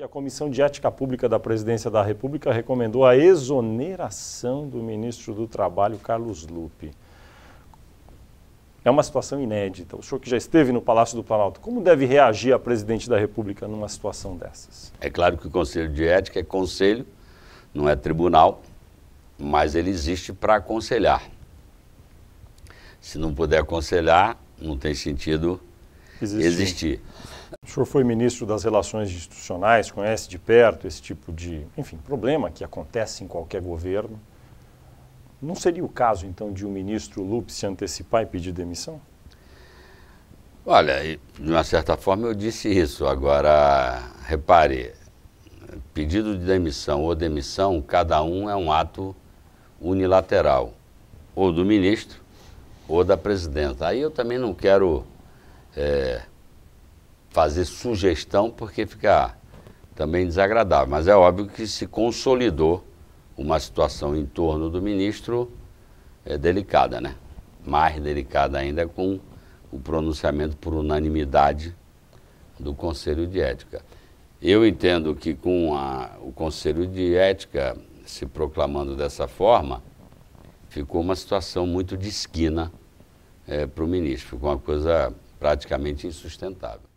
que a Comissão de Ética Pública da Presidência da República recomendou a exoneração do ministro do Trabalho, Carlos Lupe. É uma situação inédita. O senhor que já esteve no Palácio do Planalto, como deve reagir a presidente da República numa situação dessas? É claro que o Conselho de Ética é conselho, não é tribunal, mas ele existe para aconselhar. Se não puder aconselhar, não tem sentido existir. existir. O senhor foi ministro das Relações Institucionais, conhece de perto esse tipo de, enfim, problema que acontece em qualquer governo. Não seria o caso, então, de um ministro Lupe se antecipar e pedir demissão? Olha, de uma certa forma eu disse isso. Agora, repare, pedido de demissão ou demissão, cada um é um ato unilateral, ou do ministro ou da presidenta. Aí eu também não quero é, fazer sugestão porque fica também desagradável. Mas é óbvio que se consolidou uma situação em torno do ministro é, delicada, né? Mais delicada ainda com o pronunciamento por unanimidade do Conselho de Ética. Eu entendo que com a, o Conselho de Ética se proclamando dessa forma, ficou uma situação muito de esquina é, para o ministro, ficou uma coisa praticamente insustentável.